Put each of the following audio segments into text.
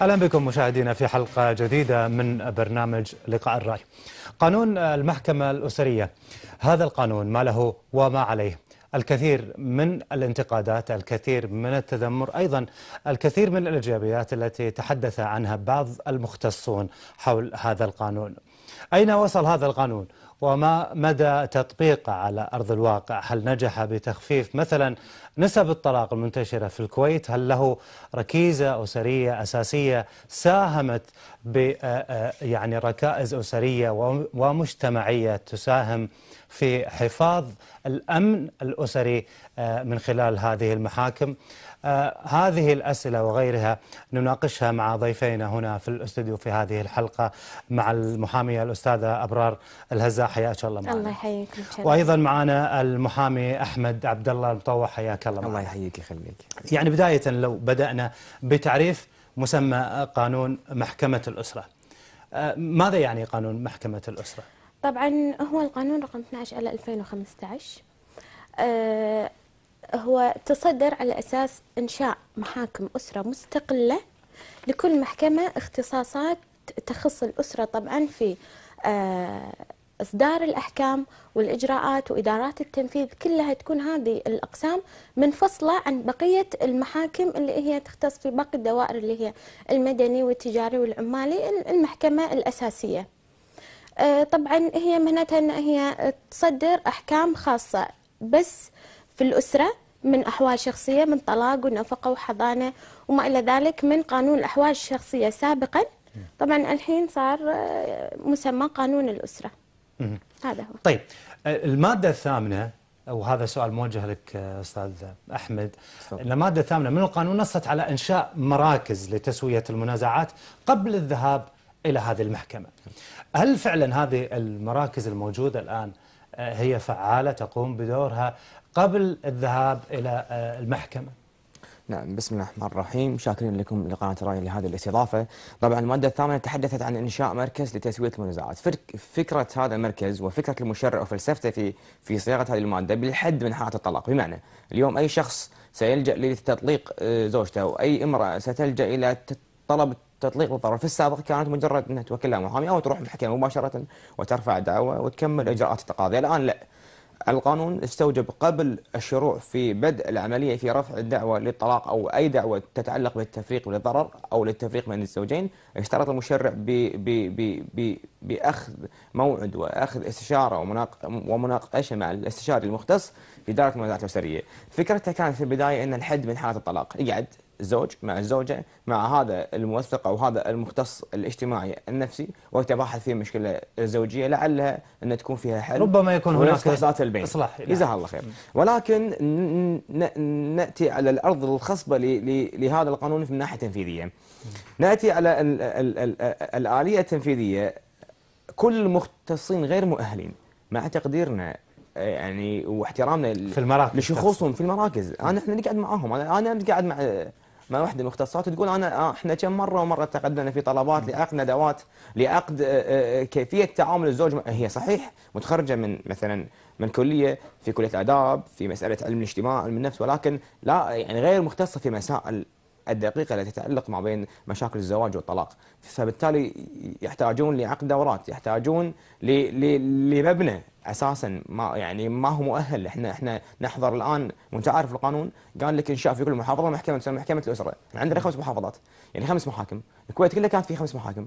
اهلا بكم مشاهدينا في حلقه جديده من برنامج لقاء الراي. قانون المحكمه الاسريه هذا القانون ما له وما عليه. الكثير من الانتقادات، الكثير من التذمر، ايضا الكثير من الايجابيات التي تحدث عنها بعض المختصون حول هذا القانون. اين وصل هذا القانون؟ وما مدى تطبيقه على ارض الواقع؟ هل نجح بتخفيف مثلا نسب الطلاق المنتشرة في الكويت هل له ركيزة أسرية أساسية ساهمت ب آه، آه، يعني ركائز أسرية ومجتمعية تساهم في حفاظ الأمن الأسري آه، من خلال هذه المحاكم هذه الأسئلة وغيرها نناقشها مع ضيفينا هنا في الاستوديو في هذه الحلقة مع المحامية الأستاذة أبرار الهزاع حياك الله معنا الله وأيضا معنا المحامي أحمد عبد الله المطوع حياك حياك الله الله يحييك يخليك يعني بداية لو بدأنا بتعريف مسمى قانون محكمة الأسرة أه، ماذا يعني قانون محكمة الأسرة؟ طبعا هو القانون رقم 12 على 2015 هو تصدر على أساس إنشاء محاكم أسرة مستقلة لكل محكمة اختصاصات تخص الأسرة طبعا في أه، إصدار الأحكام والإجراءات وإدارات التنفيذ كلها تكون هذه الأقسام منفصلة عن بقية المحاكم اللي هي تختص في باقي الدوائر اللي هي المدني والتجاري والعمالي المحكمة الأساسية آه، طبعا هي مهنتها أن هي تصدر أحكام خاصة بس في الأسرة من أحوال شخصية من طلاق ونفقة وحضانة وما إلى ذلك من قانون الأحوال الشخصية سابقاً طبعا الحين صار آه، مسمى قانون الأسرة هذا هو طيب المادة الثامنة وهذا سؤال موجه لك استاذ احمد ان الماده الثامنه من القانون نصت على انشاء مراكز لتسويه المنازعات قبل الذهاب الى هذه المحكمه. هل فعلا هذه المراكز الموجوده الان آه، هي فعاله تقوم بدورها قبل الذهاب الى آه، المحكمه؟ نعم بسم الله الرحمن الرحيم شاكرين لكم لقناة راي لهذه الاستضافة طبعا المادة الثامنة تحدثت عن إنشاء مركز لتسوية المنازعات فكرة هذا المركز وفكرة المشرع وفلسفته في في صياغة هذه المادة بالحد من حالة الطلاق بمعنى اليوم أي شخص سيلجأ لتطليق آه، زوجته وأي امرأة ستلجأ إلى طلب تطليق الضرر في السابق كانت مجرد أنها توكلها محامي أو تروح للحكم مباشرة وترفع دعوة وتكمل إجراءات التقاضي الآن لا القانون استوجب قبل الشروع في بدء العملية في رفع الدعوة للطلاق أو أي دعوة تتعلق بالتفريق للضرر أو للتفريق بين الزوجين اشترط المشرع ب ب ب ب بأخذ موعد وأخذ استشارة ومناقشة مع الاستشاري المختص في إدارة المنازعات الأسرية فكرتها كانت في البداية أن الحد من حالة الطلاق يقعد الزوج مع الزوجة مع هذا الموثق أو هذا المختص الاجتماعي النفسي ويتباحث في مشكله الزوجية لعلها أن تكون فيها حل ربما يكون هناك البين إصلاح جزاها الله خير ولكن نأتي على الأرض الخصبة لهذا القانون من ناحية تنفيذية نأتي على الآلية التنفيذية كل المختصين غير مؤهلين مع تقديرنا آه، يعني واحترامنا في المراكز لشخوصهم في المراكز انا احنا نقعد معاهم انا انا قاعد مع ما واحده من اختصاصات تقول انا آه، احنا كم مره ومره تقدمنا في طلبات لعقد ندوات لعقد آه، آه، كيفيه تعامل الزوج هي صحيح متخرجه من مثلا من كليه في كليه الاداب في مساله علم الاجتماع علم النفس ولكن لا يعني غير مختصه في مسائل الدقيقه التي تتعلق ما بين مشاكل الزواج والطلاق فبالتالي يحتاجون لعقد دورات يحتاجون لمبنى اساسا ما يعني ما هو مؤهل احنا احنا نحضر الان وانت عارف القانون قال لك انشاء في كل محافظه محكمه تسمى محكمه الاسره، احنا عندنا خمس محافظات يعني خمس محاكم، الكويت كلها كانت في خمس محاكم.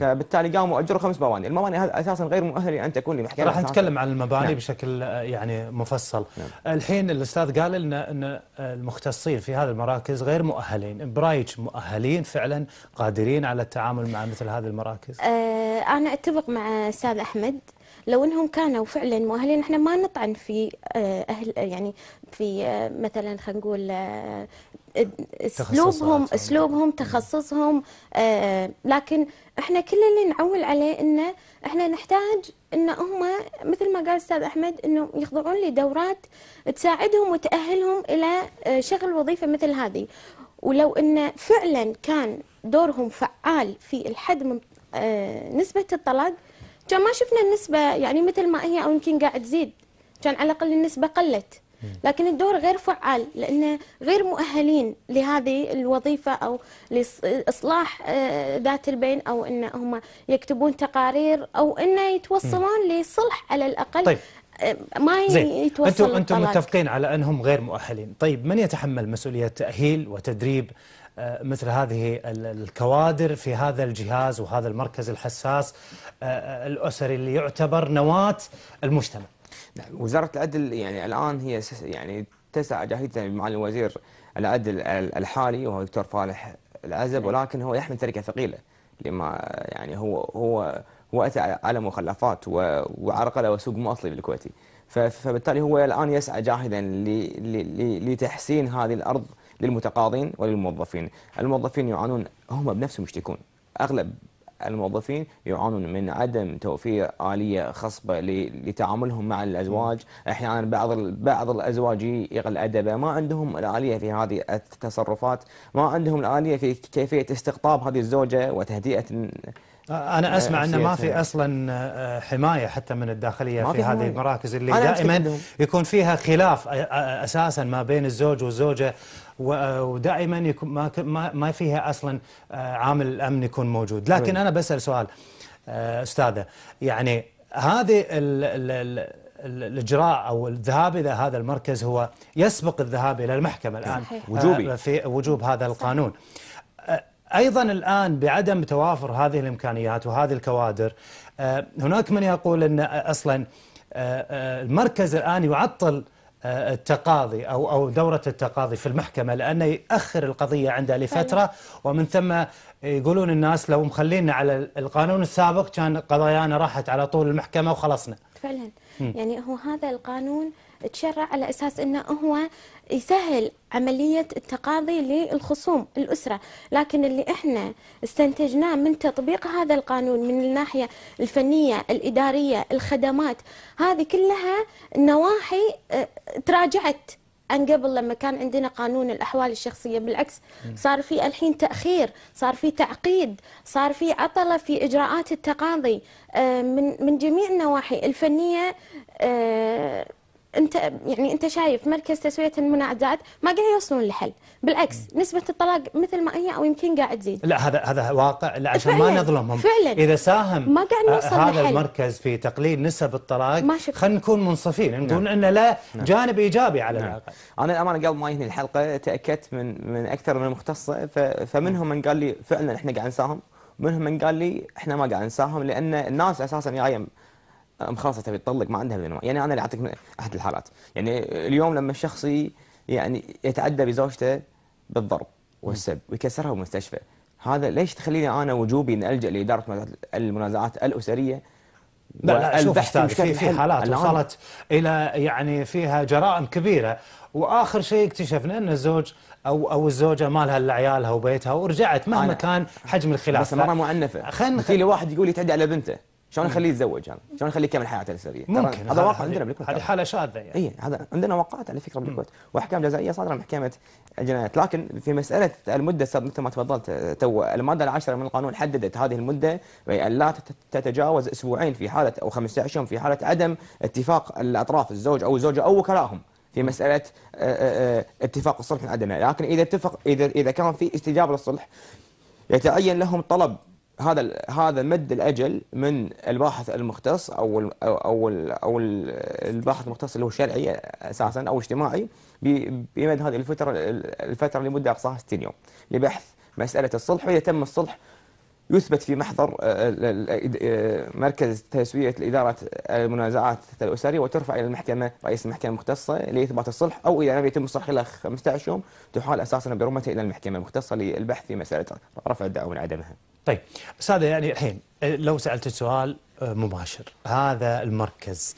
فبالتالي قاموا اجروا خمس مباني، المباني هذه اساسا غير مؤهله ان تكون لمحكمه راح نتكلم عن المباني نعم. بشكل آه، يعني مفصل. نعم. الحين الاستاذ قال لنا ان آه، المختصين في هذه المراكز غير مؤهلين، برايك مؤهلين فعلا قادرين على التعامل مع مثل هذه المراكز؟ أه انا اتفق مع استاذ احمد لو انهم كانوا فعلا مؤهلين احنا ما نطعن في آه، اهل آه، يعني في آه، مثلا خلينا نقول اسلوبهم اسلوبهم تخصصهم لكن احنا كل اللي نعول عليه انه احنا نحتاج ان هم مثل ما قال استاذ احمد انه يخضعون لدورات تساعدهم وتاهلهم الى شغل وظيفه مثل هذه ولو ان فعلا كان دورهم فعال في الحد من نسبه الطلاق كان ما شفنا النسبه يعني مثل ما هي او يمكن قاعد تزيد كان على الاقل النسبه قلت لكن الدور غير فعال لانه غير مؤهلين لهذه الوظيفه او لاصلاح آه، ذات البين او ان هم يكتبون تقارير او انه يتوصلون لصلح على الاقل طيب. آه، ما يتوصل انتم انتم متفقين على انهم غير مؤهلين، طيب من يتحمل مسؤوليه تاهيل وتدريب آه، مثل هذه الكوادر في هذا الجهاز وهذا المركز الحساس آه، آه، الأسري اللي يعتبر نواة المجتمع نعم وزارة العدل يعني الآن هي يعني تسعى جاهدة مع الوزير العدل الحالي وهو الدكتور فالح العزب نعم. ولكن هو يحمل تركة ثقيلة لما يعني هو هو هو أتى على مخلفات وعرقلة وسوق مو أصلي بالكويتي فبالتالي هو الآن يسعى جاهدا لتحسين هذه الأرض للمتقاضين وللموظفين الموظفين يعانون هم بنفسهم يشتكون أغلب الموظفين يعانون من عدم توفير آلية خصبة لتعاملهم مع الأزواج أحيانا بعض بعض الأزواج يغل أدبه ما عندهم الآلية في هذه التصرفات ما عندهم الآلية في كيفية استقطاب هذه الزوجة وتهدئة أنا أسمع أن ما في أصلا حماية حتى من الداخلية في, في هذه المراكز اللي دائما يكون فيها خلاف أساسا ما بين الزوج والزوجة ودائما ما فيها اصلا آه، عامل الامن يكون موجود لكن انا بسال سؤال آه، استاذه يعني هذه الاجراء او الذهاب الى هذا المركز هو يسبق الذهاب الى المحكمه الان صحيح. آه، وجوبي في وجوب هذا القانون ايضا الان بعدم توافر هذه الامكانيات وهذه الكوادر هناك من يقول ان اصلا المركز الان يعطل التقاضي او او دوره التقاضي في المحكمه لانه ياخر القضيه عنده لفتره ومن ثم يقولون الناس لو مخلينا على القانون السابق كان قضايانا راحت على طول المحكمه وخلصنا. فعلا يعني هو هذا القانون تشرع على اساس انه هو يسهل عملية التقاضي للخصوم الأسرة لكن اللي إحنا استنتجناه من تطبيق هذا القانون من الناحية الفنية الإدارية الخدمات هذه كلها نواحي آه، تراجعت عن قبل لما كان عندنا قانون الاحوال الشخصيه بالعكس صار في الحين تاخير صار في تعقيد صار في عطله في اجراءات التقاضي آه، من من جميع النواحي الفنيه آه، انت يعني انت شايف مركز تسويه المنازعات ما قاعد يوصلون لحل، بالعكس نسبه الطلاق مثل ما هي او يمكن قاعد تزيد. لا هذا هذا واقع لا عشان ما نظلمهم فعلا اذا ساهم ما قاعد نوصل هذا لحل. المركز في تقليل نسب الطلاق خلينا نكون منصفين نعم. نقول نعم. انه لا نعم. جانب ايجابي على نعم. الاقل. انا الامانه قبل ما ينهي الحلقه تاكدت من من اكثر من مختصه فمنهم من قال لي فعلا احنا قاعد نساهم، منهم من قال لي احنا ما قاعد نساهم لان الناس اساسا جايه ام خلاص تبي تطلق ما عندها بينما يعني انا اللي اعطيك احد الحالات يعني اليوم لما الشخص يعني يتعدى بزوجته بالضرب والسب ويكسرها بالمستشفى هذا ليش تخليني انا وجوبي ان الجا لاداره المنازعات الاسريه لا لا شوف في, في, في حالات وصلت الى يعني فيها جرائم كبيره واخر شيء اكتشفنا ان الزوج او او الزوجه ما لها الا عيالها وبيتها ورجعت مهما كان حجم الخلاف بس مره معنفه خلينا في واحد يقول يتعدى على بنته شلون اخليه يتزوج هذا؟ شلون اخليه يكمل حياته الاسريه؟ ممكن هذا واقع عندنا بالكويت هذه حاله شاذه يعني اي هذا عندنا واقعات على فكره بالكويت واحكام جزائيه صادره محكمه الجنايات لكن في مساله المده استاذ مثل ما تفضلت آه، تو الماده العاشره من القانون حددت هذه المده بان لا تتجاوز اسبوعين في حاله او 15 يوم في حاله عدم اتفاق الاطراف الزوج او الزوجه او وكلائهم في مساله آه، آه، اتفاق الصلح العدمي لكن اذا اتفق اذا اذا كان في استجابه للصلح يتعين لهم طلب هذا هذا مد الاجل من الباحث المختص او او او الباحث المختص اللي هو شرعي اساسا او اجتماعي بمد هذه الفتره الفتره لمده اقصاها 60 يوم لبحث مساله الصلح واذا تم الصلح يثبت في محضر آه، آه، مركز تسويه لاداره المنازعات الاسريه وترفع الى المحكمه رئيس المحكمه المختصه لاثبات الصلح او اذا لم يتم الصلح خلال 15 يوم تحال اساسا برمته الى المحكمه المختصه للبحث في مساله رفع الدعوه من عدمها. طيب استاذه يعني الحين إيه، لو سألت سؤال آه، مباشر هذا المركز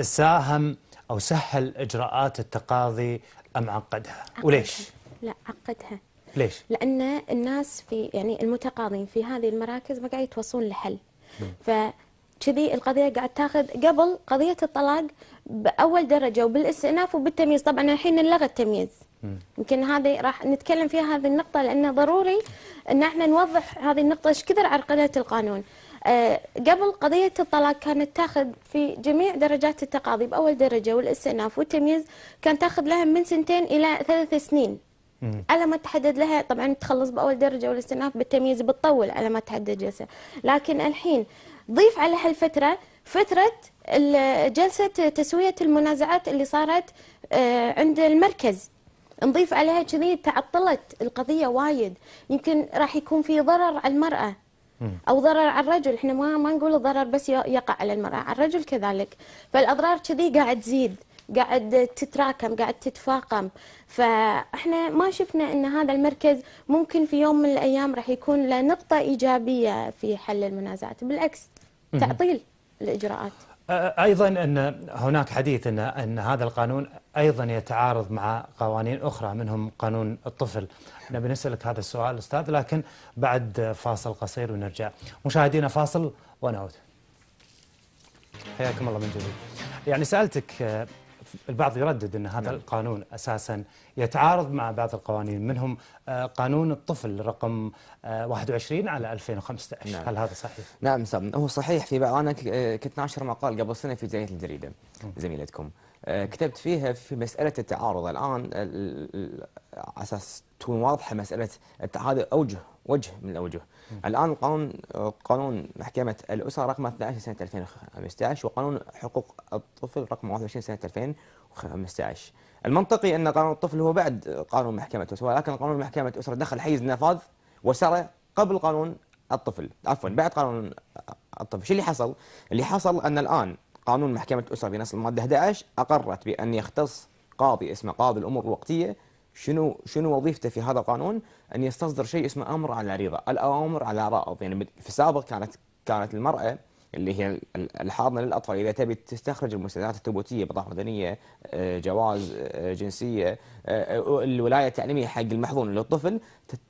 ساهم أو سهل إجراءات التقاضي أم عقدها وليش؟ لا عقدها ليش؟ لأن الناس في يعني المتقاضين في هذه المراكز ما قاعد يتوصلون لحل ف كذي القضية قاعد تاخذ قبل قضية الطلاق بأول درجة وبالاستئناف وبالتمييز طبعا الحين انلغى التمييز يمكن هذه راح نتكلم فيها هذه النقطة لأنه ضروري أن احنا نوضح هذه النقطة إيش كثر عرقلة القانون. آه، قبل قضية الطلاق كانت تاخذ في جميع درجات التقاضي بأول درجة والاستئناف والتمييز كان تاخذ لها من سنتين إلى ثلاث سنين على ما تحدد لها طبعا تخلص بأول درجة والاستئناف بالتمييز بتطول على ما تحدد جلسة لكن الحين ضيف على هالفترة فترة جلسة تسوية المنازعات اللي صارت آه، عند المركز نضيف عليها كذي تعطلت القضيه وايد يمكن راح يكون في ضرر على المراه او ضرر على الرجل احنا ما ما نقول الضرر بس يقع على المراه على الرجل كذلك فالاضرار كذي قاعد تزيد قاعد تتراكم قاعد تتفاقم فاحنا ما شفنا ان هذا المركز ممكن في يوم من الايام راح يكون له نقطه ايجابيه في حل المنازعات بالعكس تعطيل الاجراءات ايضا ان هناك حديث ان ان هذا القانون ايضا يتعارض مع قوانين اخرى منهم قانون الطفل. نبي نسالك هذا السؤال استاذ لكن بعد فاصل قصير ونرجع. مشاهدينا فاصل ونعود. حياكم الله من جديد. يعني سالتك آه، البعض يردد ان هذا نعم. القانون اساسا يتعارض مع بعض القوانين منهم آه، قانون الطفل رقم 21 آه، على 2015 نعم. هل هذا صحيح؟ نعم هو صحيح في بعض انا كنت ناشر مقال قبل سنه في جريده الجريده زميلتكم آه، كتبت فيها في مساله التعارض الان على اساس تكون واضحه مساله هذا اوجه وجه من الاوجه الان قانون قانون محكمه الاسره رقم 12 سنه 2015 وقانون حقوق الطفل رقم 21 سنه 2015 المنطقي ان قانون الطفل هو بعد قانون محكمه الاسره ولكن قانون محكمه الاسره دخل حيز النفاذ وسرى قبل قانون الطفل عفوا بعد قانون الطفل شو اللي حصل؟ اللي حصل ان الان قانون محكمة الأسرة بنص المادة 11 أقرت بأن يختص قاضي اسمه قاضي الأمور الوقتية شنو شنو وظيفته في هذا القانون؟ أن يستصدر شيء اسمه أمر على العريضة، الأوامر على رائض، يعني في السابق كانت كانت المرأة اللي هي الحاضنة للأطفال إذا تبي تستخرج المستندات الثبوتية بطاقة مدنية آه، جواز آه، جنسية آه، الولاية التعليمية حق المحظون للطفل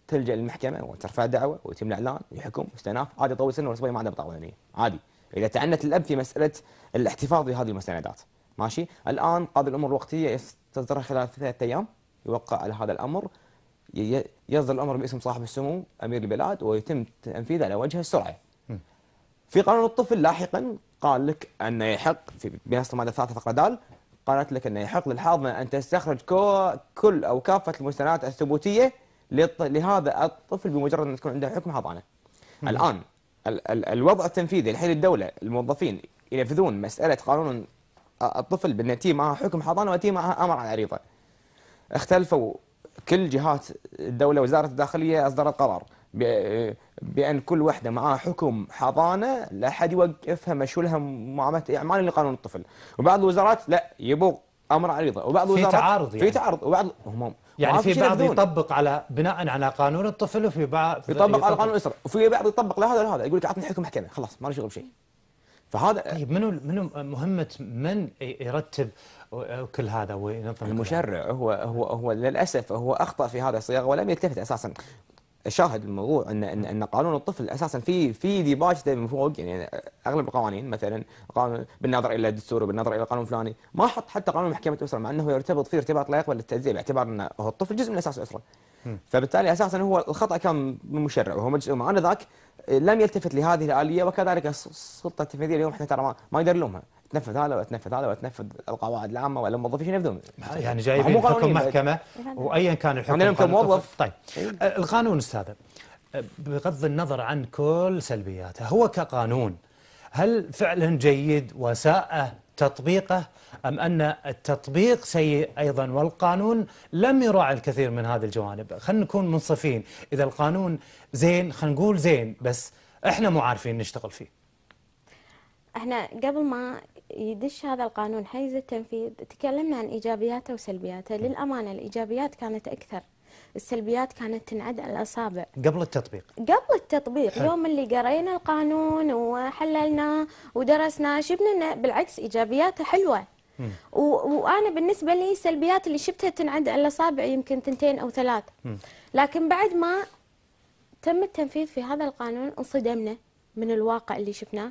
تلجأ للمحكمة وترفع دعوة ويتم الإعلان ويحكم استئناف عادي طول سنة ولا ما عنده بطاقة مدنية عادي إذا تعنت الأب في مسألة الاحتفاظ بهذه المستندات ماشي الآن قاضي الأمور الوقتية يستطرح خلال ثلاثة أيام يوقع على هذا الأمر يصدر الأمر باسم صاحب السمو أمير البلاد ويتم تنفيذه على وجه السرعة في قانون الطفل لاحقا قال لك أن يحق في بنص المادة الثالثة فقرة دال قالت لك أنه يحق للحاضنة أن تستخرج كل أو كافة المستندات الثبوتية لهذا الطفل بمجرد أن تكون عنده حكم حضانة الآن الوضع التنفيذي الحين الدولة الموظفين ينفذون مسألة قانون الطفل بأن تي معها حكم حضانة وتي معها أمر على عريضة اختلفوا كل جهات الدولة وزارة الداخلية أصدرت قرار بأن كل وحدة معها حكم حضانة لا أحد يوقفها مشولها معاملة إعمال لقانون الطفل وبعض الوزارات لا يبغوا أمر عريضة وبعض الوزارات في تعارض يعني. في تعارض وبعض هم يعني في بعض يطبق على بناء على قانون الطفل وفي بعض يطبق على قانون الاسره وفي بعض يطبق لهذا ولا هذا يقول لك اعطني حكم محكمه خلاص ما له شغل بشيء فهذا طيب منو منو مهمه من يرتب كل هذا وينظم المشرع هو هو هو للاسف هو اخطا في هذا الصياغه ولم يلتفت اساسا شاهد الموضوع ان ان, أن قانون الطفل اساسا في في ديباجته من فوق يعني اغلب القوانين مثلا قانون بالنظر الى الدستور وبالنظر الى القانون الفلاني ما حط حتى قانون محكمه الاسره مع انه يرتبط فيه ارتباط لا يقبل للتجزئه باعتبار ان هو الطفل جزء من اساس الاسره. فبالتالي اساسا هو الخطا كان من مشرع وهو مجلس الامه انذاك لم يلتفت لهذه الاليه وكذلك السلطه التنفيذيه اليوم احنا ترى ما نقدر نلومها تنفذ هذا وتنفذ هذا وتنفذ القواعد العامه ولا الموظفين ينفذون يعني جايبين حكم محكمه يعني وايا كان الحكم يعني كموظف طيب إيه. القانون استاذ بغض النظر عن كل سلبياته هو كقانون هل فعلا جيد وساءه تطبيقه أم أن التطبيق سيء أيضا والقانون لم يراعي الكثير من هذه الجوانب خلينا نكون منصفين إذا القانون زين خلينا نقول زين بس إحنا مو عارفين نشتغل فيه احنا قبل ما يدش هذا القانون حيز التنفيذ تكلمنا عن ايجابياته وسلبياته للامانه الايجابيات كانت اكثر السلبيات كانت تنعد على الأصابع قبل التطبيق قبل التطبيق حل. يوم اللي قرينا القانون وحللناه ودرسناه شفنا بالعكس إيجابياته حلوة وانا بالنسبه لي السلبيات اللي شفتها تنعد على الاصابع يمكن ثنتين او ثلاث لكن بعد ما تم التنفيذ في هذا القانون انصدمنا من الواقع اللي شفناه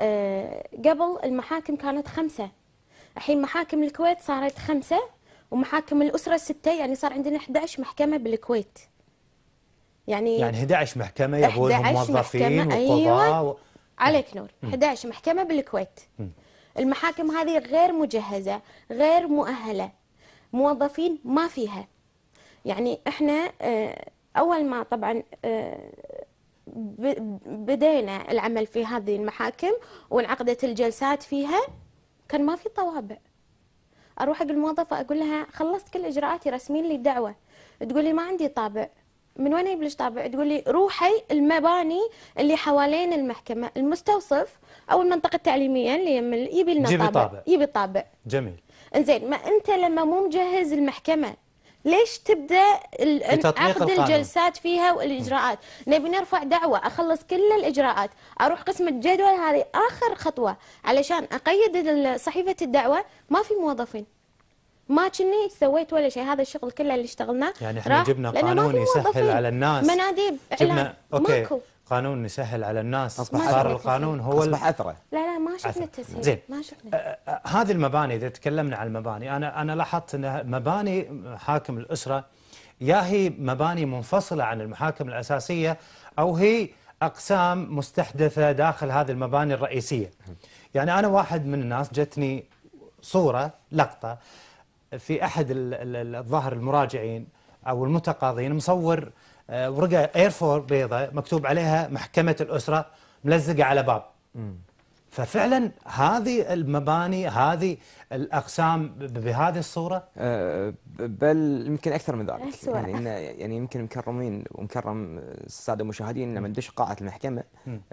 أه قبل المحاكم كانت خمسه الحين محاكم الكويت صارت خمسه ومحاكم الاسره السته يعني صار عندنا 11 محكمه بالكويت يعني يعني 11 محكمه يبون موظفين وقضاء أيوة و... عليك نور 11 محكمه بالكويت المحاكم هذه غير مجهزه غير مؤهله موظفين ما فيها يعني احنا آه، اول ما طبعا آه، بدينا العمل في هذه المحاكم وانعقدت الجلسات فيها كان ما في طوابع اروح حق الموظفه اقول لها خلصت كل اجراءاتي رسمين لي الدعوه تقول لي ما عندي طابع من وين يبلش طابع تقول لي روحي المباني اللي حوالين المحكمه المستوصف او المنطقه التعليميه اللي يمل يبي لنا طابع يبي طابع جميل انزين ما انت لما مو مجهز المحكمه ليش تبدا عقد الجلسات فيها والاجراءات؟ نبي نرفع دعوه اخلص كل الاجراءات، اروح قسم الجدول هذه اخر خطوه علشان اقيد صحيفه الدعوه ما في موظفين. ما كني سويت ولا شيء هذا الشغل كله اللي اشتغلناه يعني احنا جبنا قانون يسهل على الناس مناديب جبنا اوكي ماكو. قانون يسهل على الناس صار القانون هو اصبح اثره لا لا ما شفنا التسهيل زين ما شفنا آه آه هذه المباني اذا تكلمنا عن المباني انا انا لاحظت ان مباني حاكم الاسره يا هي مباني منفصله عن المحاكم الاساسيه او هي اقسام مستحدثه داخل هذه المباني الرئيسيه يعني انا واحد من الناس جتني صوره لقطه في احد الظاهر المراجعين او المتقاضين مصور آه، ورقه ايرفور بيضاء مكتوب عليها محكمه الاسره ملزقه على باب ففعلا هذه المباني هذه الاقسام بهذه الصوره أه بل يمكن اكثر من ذلك يعني يعني يمكن مكرمين ومكرم الساده المشاهدين لما ندش قاعه المحكمه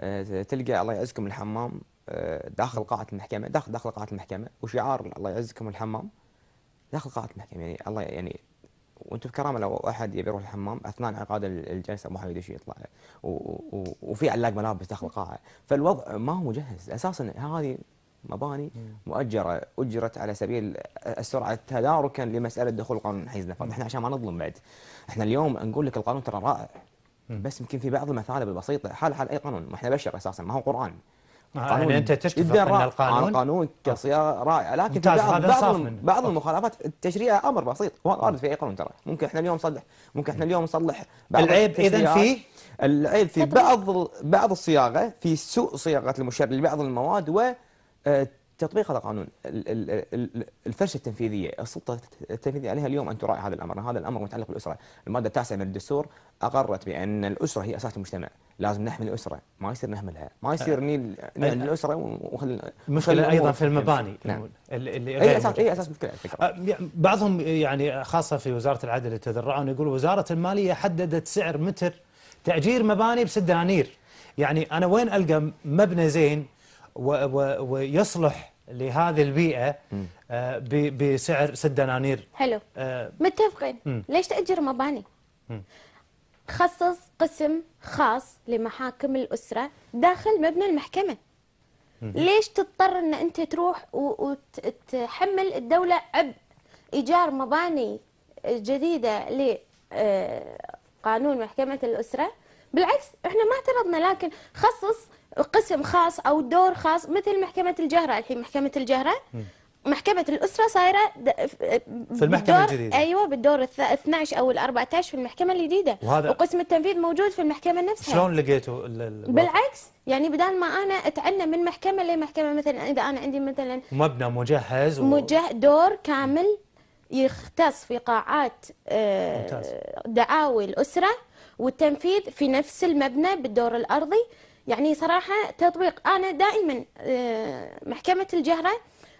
أه تلقى الله يعزكم الحمام آه، داخل قاعه المحكمه داخل داخل قاعه المحكمه وشعار الله يعزكم الحمام داخل قاعة المحكمة يعني الله يعني وانتم بكرامه لو احد يبي يروح الحمام اثناء انعقاد الجلسه ما حد يطلع وفي علاق ملابس داخل القاعه فالوضع ما هو مجهز اساسا هذه مباني مؤجره اجرت على سبيل السرعه تداركا لمساله دخول قانون حيز نفاذ احنا عشان ما نظلم بعد احنا اليوم نقول لك القانون ترى رائع بس يمكن في بعض المثالب البسيطه حال حال اي قانون ما احنا بشر اساسا ما هو قران قانون يعني انت تتفق ان القانون القانون كصياغه رائعه لكن في بعض بعض, بعض المخالفات التشريع امر بسيط وارد في اي قانون ترى ممكن احنا اليوم نصلح ممكن احنا اليوم نصلح بعض العيب اذا في العيب في بعض بعض الصياغه في سوء صياغه المشرع لبعض المواد و آه، تطبيق هذا القانون الفرشه التنفيذيه السلطه التنفيذيه عليها اليوم ان تراعي هذا الامر هذا الامر متعلق بالاسره الماده التاسعه من الدستور اقرت بان الاسره هي اساس المجتمع لازم نحمي الاسره ما يصير نهملها ما يصير أه. ني أه. الاسره وخلي المشكله ايضا في المباني نعم. اللي اي اساس اي اساس مشكله أه، يعني بعضهم يعني خاصه في وزاره العدل يتذرعون يقول وزاره الماليه حددت سعر متر تاجير مباني بست دنانير يعني انا وين القى مبنى زين ويصلح لهذه البيئه بسعر 6 دنانير حلو متفقين ليش تاجر مباني؟ خصص قسم خاص لمحاكم الأسرة داخل مبنى المحكمة ليش تضطر أن أنت تروح وتحمل الدولة عبء إيجار مباني جديدة لقانون آه، محكمة الأسرة بالعكس احنا ما اعترضنا لكن خصص قسم خاص او دور خاص مثل محكمه الجهره الحين محكمه الجهره محكمة الأسرة صايرة في المحكمة الجديدة أيوة بالدور ال 12 أو ال 14 في المحكمة الجديدة وهذا وقسم التنفيذ موجود في المحكمة نفسها شلون لقيتوا بالعكس يعني بدل ما أنا أتعنى من محكمة لمحكمة مثلا إذا أنا عندي مثلا مبنى مجهز و... مجه دور كامل يختص في قاعات آه، دعاوي الأسرة والتنفيذ في نفس المبنى بالدور الأرضي يعني صراحة تطبيق أنا دائما آه، محكمة الجهرة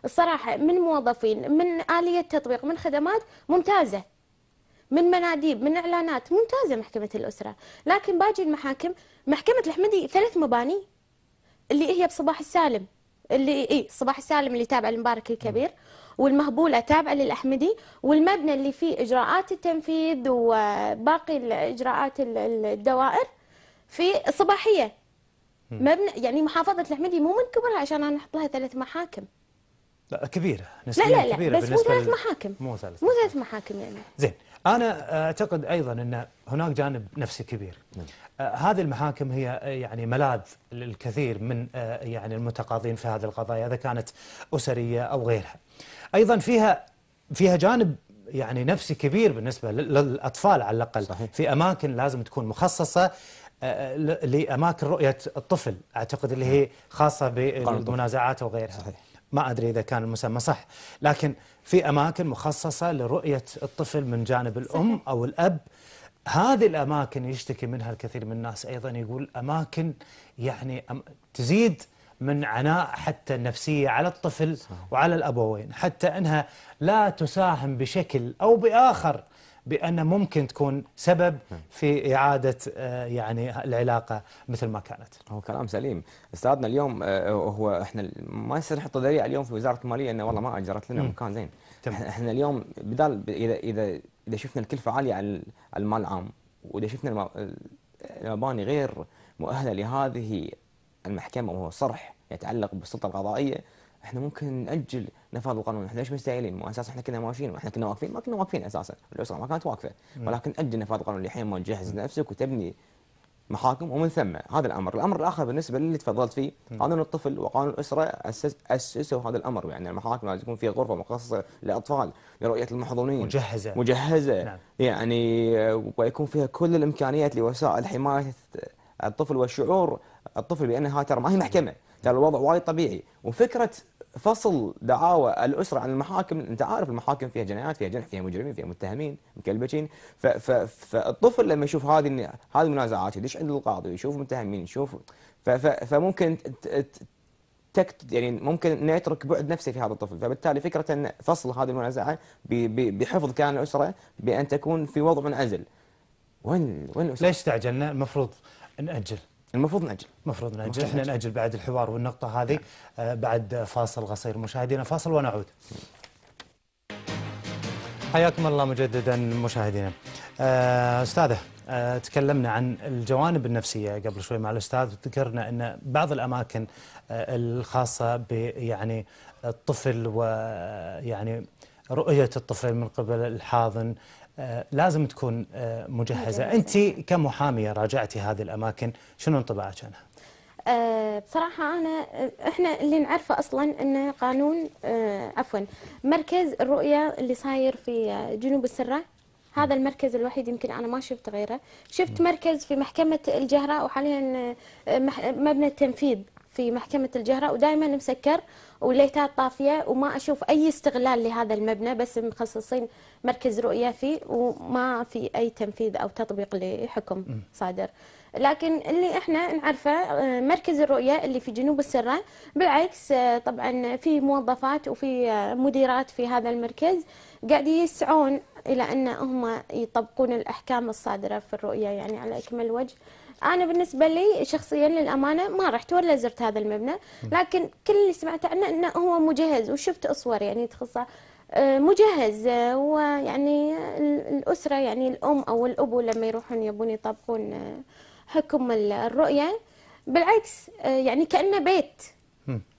الصراحه من موظفين من اليه تطبيق من خدمات ممتازه من مناديب من اعلانات ممتازه محكمه الاسره لكن باقي المحاكم محكمه الحمدي ثلاث مباني اللي هي بصباح السالم اللي اي صباح السالم اللي تابع لمبارك الكبير والمهبوله تابعه للاحمدي والمبنى اللي فيه اجراءات التنفيذ وباقي الاجراءات الدوائر في الصباحيه مبنى يعني محافظه الحمدي مو من كبرها عشان انا احط لها ثلاث محاكم لا كبيرة نسبيا لا لا لا كبيرة بس مو ثلاث محاكم مو ثلاث مو ثلاث محاكم يعني زين أنا أعتقد أيضا أن هناك جانب نفسي كبير نعم. آه هذه المحاكم هي آه، يعني ملاذ للكثير من آه يعني المتقاضين في هذه القضايا إذا كانت أسرية أو غيرها أيضا فيها فيها جانب يعني نفسي كبير بالنسبة للأطفال على الأقل صحيح. في أماكن لازم تكون مخصصة آه، لأماكن رؤية الطفل أعتقد اللي هي نعم. خاصة بالمنازعات وغيرها صحيح. ما أدري إذا كان المسمى صح لكن في أماكن مخصصة لرؤية الطفل من جانب الأم أو الأب هذه الأماكن يشتكي منها الكثير من الناس أيضا يقول أماكن يعني تزيد من عناء حتى النفسية على الطفل وعلى الأبوين حتى أنها لا تساهم بشكل أو بآخر بأن ممكن تكون سبب نعم. في إعادة آه، يعني العلاقة مثل ما كانت هو كلام سليم استاذنا اليوم آه، هو احنا ما يصير نحط ذريعه اليوم في وزاره الماليه انه والله ما اجرت لنا مكان زين تمام. احنا اليوم بدال اذا اذا اذا شفنا الكلفه عاليه على المال العام واذا شفنا المباني غير مؤهله لهذه المحكمه وهو صرح يتعلق بالسلطه القضائيه احنا ممكن ناجل نفاذ القانون احنا ليش مستعجلين مو اساسا احنا كنا ماشيين واحنا كنا واقفين ما كنا واقفين اساسا الاسره ما كانت واقفه ولكن اجل نفاذ القانون لحين ما تجهز نفسك وتبني محاكم ومن ثم هذا الامر، الامر الاخر بالنسبه للي تفضلت فيه قانون الطفل وقانون الاسره أسس اسسوا هذا الامر يعني المحاكم لازم يكون فيها غرفه مخصصه للاطفال لرؤيه المحظوظين مجهزه مجهزه نعم. يعني ويكون فيها كل الامكانيات لوسائل حمايه الطفل والشعور الطفل بان هاي ترى ما هي محكمه ترى الوضع وايد طبيعي وفكره فصل دعاوى الأسرة عن المحاكم أنت عارف المحاكم فيها جنايات فيها جنح فيها مجرمين فيها متهمين مكلبشين فالطفل لما يشوف هذه هذه المنازعات يدش عند القاضي ويشوف متهمين يشوف فممكن تكت يعني ممكن انه يترك بعد نفسي في هذا الطفل، فبالتالي فكره ان فصل هذه المنازعه بحفظ كيان الاسره بان تكون في وضع منعزل. وين وين الاسره؟ ليش استعجلنا؟ المفروض ناجل. المفروض نأجل المفروض نأجل احنا نأجل. بعد الحوار والنقطة هذه نعم. آه، بعد فاصل قصير مشاهدينا فاصل ونعود حياكم الله مجددا مشاهدينا آه، أستاذة آه، تكلمنا عن الجوانب النفسية قبل شوي مع الأستاذ وذكرنا أن بعض الأماكن الخاصة بيعني الطفل ويعني رؤية الطفل من قبل الحاضن آه، لازم تكون آه، مجهزة أنت كمحامية راجعتي هذه الأماكن شنو انطباعك عنها؟ آه، بصراحة أنا إحنا اللي نعرفه أصلا إنه قانون عفوا مركز الرؤية اللي صاير في جنوب السرة هذا المركز الوحيد يمكن أنا ما شفت غيره شفت مركز في محكمة الجهراء وحاليا مبنى التنفيذ في محكمة الجهراء ودائما مسكر وليتات طافيه وما اشوف اي استغلال لهذا المبنى بس مخصصين مركز رؤيه فيه وما في اي تنفيذ او تطبيق لحكم صادر. لكن اللي احنا نعرفه آه، مركز الرؤيه اللي في جنوب السره بالعكس آه، طبعا في موظفات وفي آه، مديرات في هذا المركز قاعد يسعون الى ان هم يطبقون الاحكام الصادره في الرؤيه يعني على اكمل وجه. انا بالنسبه لي شخصيا للامانه ما رحت ولا زرت هذا المبنى لكن كل اللي سمعته عنه انه هو مجهز وشفت اصور يعني تخصه آه، مجهز آه، ويعني الاسره يعني الام او الابو لما يروحون يبون يطبقون آه، حكم الرؤيه بالعكس يعني كانه بيت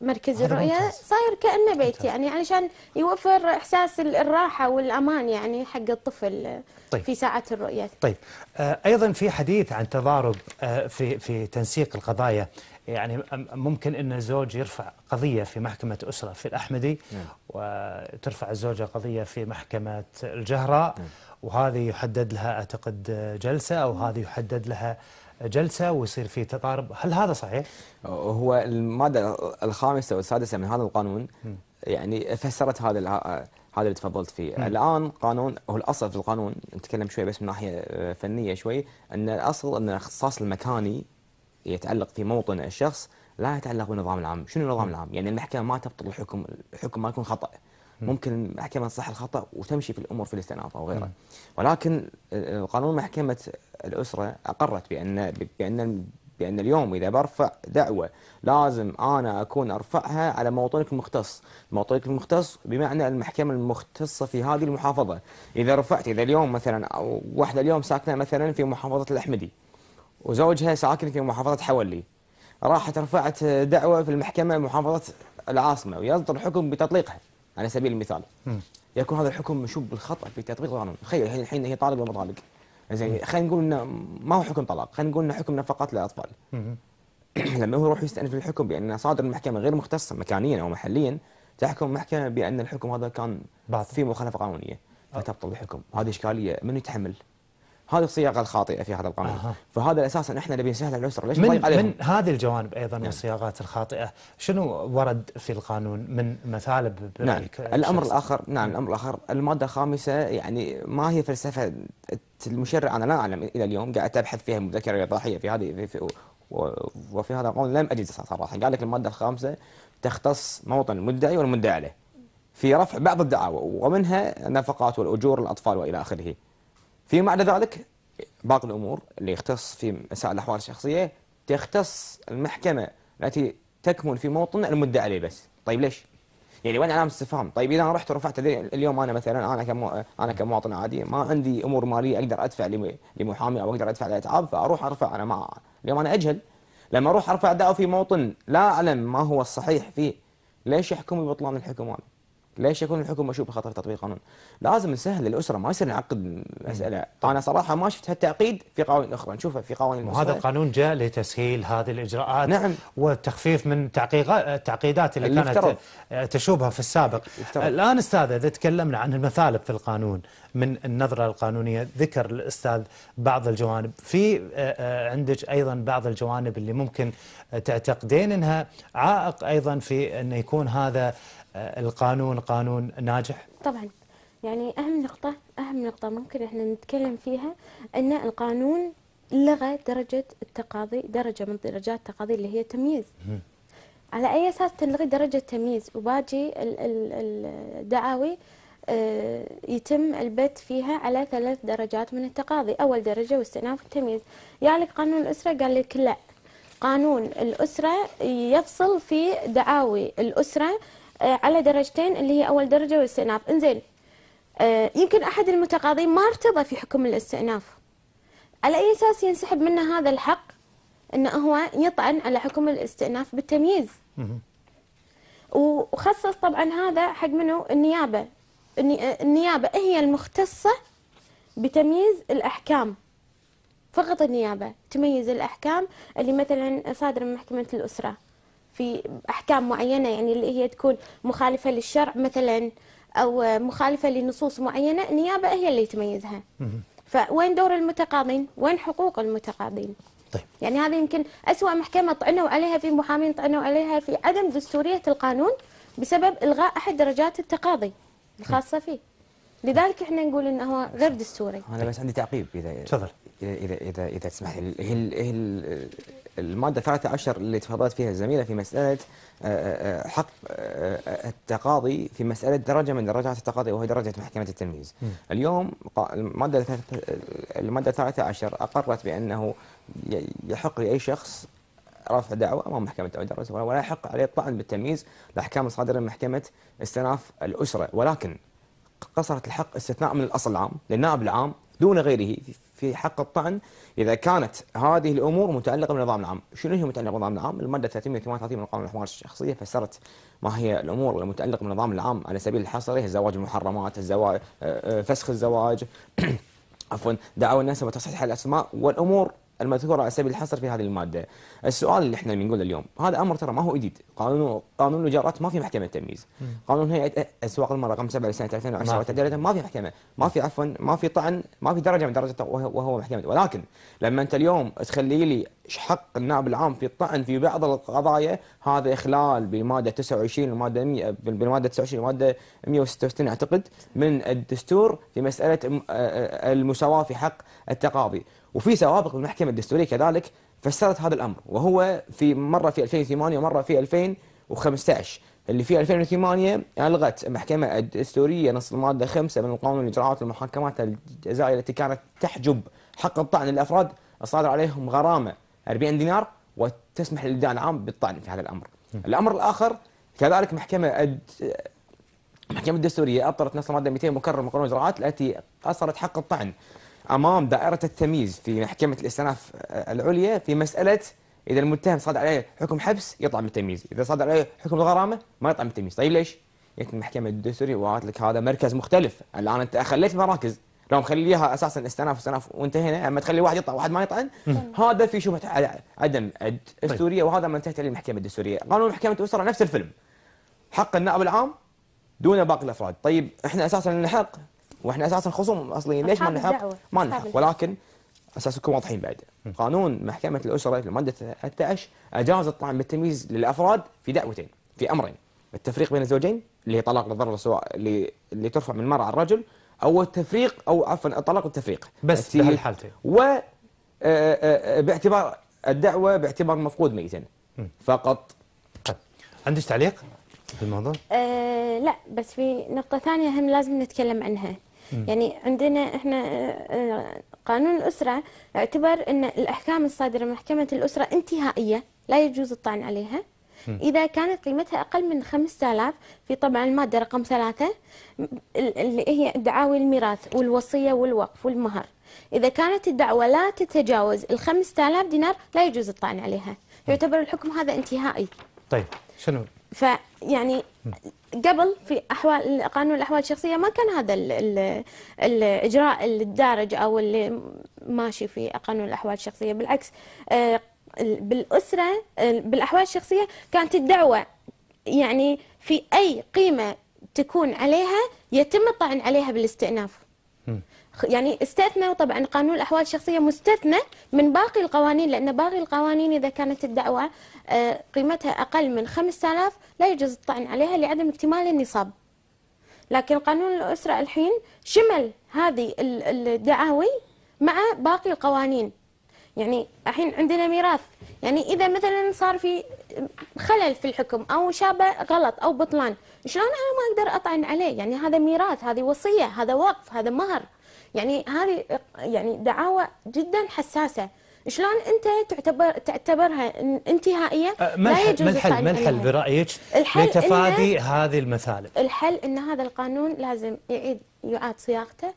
مركز الرؤية صاير كأنه بيت يعني علشان يوفر إحساس الراحة والأمان يعني حق الطفل طيب. في ساعة الرؤية طيب آه، أيضا في حديث عن تضارب آه، في في تنسيق القضايا يعني ممكن أن الزوج يرفع قضية في محكمة أسرة في الأحمدي نعم. وترفع الزوجة قضية في محكمة الجهراء نعم. وهذه يحدد لها أعتقد جلسة أو هذه يحدد لها جلسه ويصير في تضارب هل هذا صحيح هو الماده الخامسه والسادسه من هذا القانون يعني فسرت هذا هذا اللي تفضلت فيه مم. الان قانون هو الاصل في القانون نتكلم شوي بس من ناحيه آه، فنيه شوي ان الاصل ان الاختصاص المكاني يتعلق في موطن الشخص لا يتعلق بالنظام العام شنو النظام العام يعني المحكمه ما تبطل الحكم الحكم ما يكون خطا ممكن المحكمه تصح الخطا وتمشي في الامور في الاستئناف او غيره ولكن قانون محكمة الأسرة أقرت بأن بأن بأن اليوم إذا برفع دعوة لازم أنا أكون أرفعها على موطنك المختص موطنك المختص بمعنى المحكمة المختصة في هذه المحافظة إذا رفعت إذا اليوم مثلا أو واحدة اليوم ساكنة مثلا في محافظة الأحمدي وزوجها ساكن في محافظة حولي راحت رفعت دعوة في المحكمة محافظة العاصمة ويصدر حكم بتطليقها على سبيل المثال يكون هذا الحكم مشوب بالخطا في تطبيق القانون تخيل الحين هي طالب طالق زين خلينا نقول انه ما هو حكم طلاق خلينا نقول انه حكم نفقات للاطفال لما هو يروح يستأنف الحكم بأن صادر المحكمة غير مختصة مكانيا أو محليا تحكم محكمة بأن الحكم هذا كان في مخالفة قانونية فتبطل الحكم هذه إشكالية من يتحمل؟ هذه الصياغه الخاطئه في هذا القانون آه. فهذا اساسا احنا نبي نسهل العسر ليش من, من هذه الجوانب ايضا نعم. والصياغات الخاطئه شنو ورد في القانون من مثالب نعم الامر الاخر نعم،, نعم الامر الاخر الماده الخامسه يعني ما هي فلسفه المشرع انا لا اعلم الى اليوم قاعد ابحث فيها مذكره اضاحيه في هذه في وفي هذا القانون لم اجد صراحه قال لك الماده الخامسه تختص موطن المدعي والمدعي عليه في رفع بعض الدعاوى ومنها النفقات والاجور للاطفال والى اخره فيما عدا ذلك باقي الأمور اللي يختص في مسائل الأحوال الشخصية تختص المحكمة التي تكمن في موطن المدعي عليه بس طيب ليش؟ يعني وين علامه استفهام؟ طيب اذا انا رحت ورفعت اليوم انا مثلا انا كمو... انا كمواطن عادي ما عندي امور ماليه اقدر ادفع لمحامي او اقدر ادفع لاتعاب فاروح ارفع انا ما اليوم انا اجهل لما اروح ارفع دعوه في موطن لا اعلم ما هو الصحيح فيه ليش يحكم ببطلان الحكم هذا؟ ليش يكون الحكم مشوب بخطر تطبيق القانون؟ لازم نسهل الاسره ما يصير نعقد مساله، انا صراحه ما شفت هالتعقيد في قوانين اخرى نشوفها في قوانين وهذا القانون جاء لتسهيل هذه الاجراءات نعم والتخفيف من التعقيدات اللي, اللي كانت افترض. تشوبها في السابق. افترض. الان استاذ اذا تكلمنا عن المثالب في القانون من النظره القانونيه ذكر الاستاذ بعض الجوانب، في آه، آه، عندك ايضا بعض الجوانب اللي ممكن تعتقدين انها عائق ايضا في انه يكون هذا القانون قانون ناجح؟ طبعا يعني أهم نقطة أهم نقطة ممكن احنا نتكلم فيها أن القانون لغى درجة التقاضي درجة من درجات التقاضي اللي هي التمييز على أي أساس تلغي درجة التمييز وباقي الدعاوي آه، يتم البت فيها على ثلاث درجات من التقاضي أول درجة واستئناف التمييز يعني قانون الأسرة قال لك لا قانون الأسرة يفصل في دعاوي الأسرة آه، على درجتين اللي هي أول درجة والاستئناف إنزين آه، يمكن أحد المتقاضين ما ارتضى في حكم الاستئناف على أي أساس ينسحب منه هذا الحق أنه هو يطعن على حكم الاستئناف بالتمييز وخصص طبعا هذا حق منه النيابة آه، النيابة هي المختصة بتمييز الأحكام فقط النيابة تميز الأحكام اللي مثلا صادرة من محكمة الأسرة في احكام معينه يعني اللي هي تكون مخالفه للشرع مثلا او مخالفه لنصوص معينه النيابه هي اللي تميزها. فوين دور المتقاضين؟ وين حقوق المتقاضين؟ طيب. يعني هذه يمكن أسوأ محكمة طعنوا عليها في محامين طعنوا عليها في عدم دستورية القانون بسبب إلغاء أحد درجات التقاضي الخاصة فيه لذلك احنا نقول انه هو غير دستوري انا بس عندي تعقيب اذا تفضل اذا اذا اذا, إذا تسمح لي هي الماده 13 اللي تفضلت فيها الزميله في مساله آه، آه، آه، حق التقاضي في مساله درجه من درجات التقاضي وهي درجه محكمه التمييز. اليوم الماده الماده 13 اقرت بانه يحق لاي شخص رفع دعوة أمام محكمة أو درجة ولا يحق عليه الطعن بالتمييز لأحكام صادرة من محكمة استئناف الأسرة ولكن قصرة الحق استثناء من الأصل العام للنائب العام دون غيره في حق الطعن إذا كانت هذه الأمور متعلقة بالنظام العام شنو هي متعلقة بالنظام العام؟ المادة 338 من قانون الحوار الشخصية فسرت ما هي الأمور المتعلقة بالنظام العام على سبيل الحصر هي الزواج المحرمات الزواج آه، آه، فسخ الزواج عفوا دعوى الناس وتصحيح الأسماء والأمور المذكورة على سبيل الحصر في هذه المادة السؤال اللي احنا بنقوله اليوم هذا أمر ترى ما هو جديد قانون قانون الإيجارات ما في محكمة تمييز قانون هيئة أسواق المال رقم 7 لسنة 2010 وتعديلات ما في محكمة ما في عفوا ما في طعن ما في درجة من درجة وهو محكمة ولكن لما أنت اليوم تخلي لي حق النائب العام في الطعن في بعض القضايا هذا إخلال بالماده 29 والمادة 100 بالمادة 29 والمادة 166 أعتقد من الدستور في مسألة آه، آه، المساواة في حق التقاضي وفي سوابق المحكمة الدستورية كذلك فسرت هذا الأمر وهو في مرة في 2008 ومرة في 2015 اللي في 2008 ألغت المحكمة الدستورية نص المادة 5 من القانون الإجراءات والمحاكمات الجزائية التي كانت تحجب حق الطعن للأفراد الصادر عليهم غرامة 40 دينار وتسمح للجان العام بالطعن في هذا الأمر الأمر الآخر كذلك محكمة المحكمة الدستورية أبطلت نص المادة 200 مكرر من قانون الإجراءات التي أصرت حق الطعن امام دائره التمييز في محكمه الاستئناف العليا في مساله اذا المتهم صادر عليه حكم حبس يطلع من التمييز، اذا صادر عليه حكم غرامه ما يطلع من التمييز، طيب ليش؟ جت المحكمه الدستوريه وقالت لك هذا مركز مختلف، الان انت خليت مراكز، لو مخليها اساسا استئناف استئناف وانتهينا اما تخلي واحد يطلع واحد ما يطعن هذا في شبهه عدم الدستوريه طيب. وهذا ما انتهت عليه المحكمه الدستوريه، قانون محكمه الاسره نفس الفيلم. حق النائب العام دون باقي الافراد، طيب احنا اساسا حق واحنا اساسا خصوم اصليين ليش ما نحق؟ ما نحق ولكن اساس نكون واضحين بعد قانون محكمه الاسره في الماده 13 اجاز الطعن بالتمييز للافراد في دعوتين في امرين التفريق بين الزوجين اللي هي طلاق للضرر سواء اللي اللي ترفع من المراه على الرجل او التفريق او عفوا الطلاق والتفريق بس بهالحالتين و آه، آه، آه، باعتبار الدعوه باعتبار مفقود ميتا فقط طيب. عندك تعليق في الموضوع؟ أه لا بس في نقطه ثانيه هم لازم نتكلم عنها يعني عندنا احنا آه، آه، قانون الاسره يعتبر ان الاحكام الصادره من محكمه الاسره انتهائيه لا يجوز الطعن عليها إذا كانت قيمتها أقل من 5000 في طبعا المادة رقم ثلاثة اللي هي دعاوي الميراث والوصية والوقف والمهر إذا كانت الدعوة لا تتجاوز ال 5000 دينار لا يجوز الطعن عليها يعتبر الحكم هذا انتهائي طيب شنو؟ ف يعني قبل في احوال قانون الاحوال الشخصيه ما كان هذا الـ الـ الاجراء الدارج او اللي ماشي في قانون الاحوال الشخصيه بالعكس آه، بالاسره بالاحوال الشخصيه كانت الدعوه يعني في اي قيمه تكون عليها يتم الطعن عليها بالاستئناف يعني استثنى وطبعا قانون الاحوال الشخصيه مستثنى من باقي القوانين لان باقي القوانين اذا كانت الدعوه آه، قيمتها اقل من 5000 لا يجوز الطعن عليها لعدم اكتمال النصاب. لكن قانون الاسره الحين شمل هذه الدعاوي مع باقي القوانين. يعني الحين عندنا ميراث يعني اذا مثلا صار في خلل في الحكم او شابه غلط او بطلان شلون انا ما اقدر اطعن عليه يعني هذا ميراث هذه وصيه هذا وقف هذا مهر يعني هذه يعني دعاوى جدا حساسه شلون انت تعتبر تعتبرها انتهائيه أه، ما الحل ما الحل ما الحل برايك لتفادي هذه المثالب الحل ان هذا القانون لازم يعيد يعاد صياغته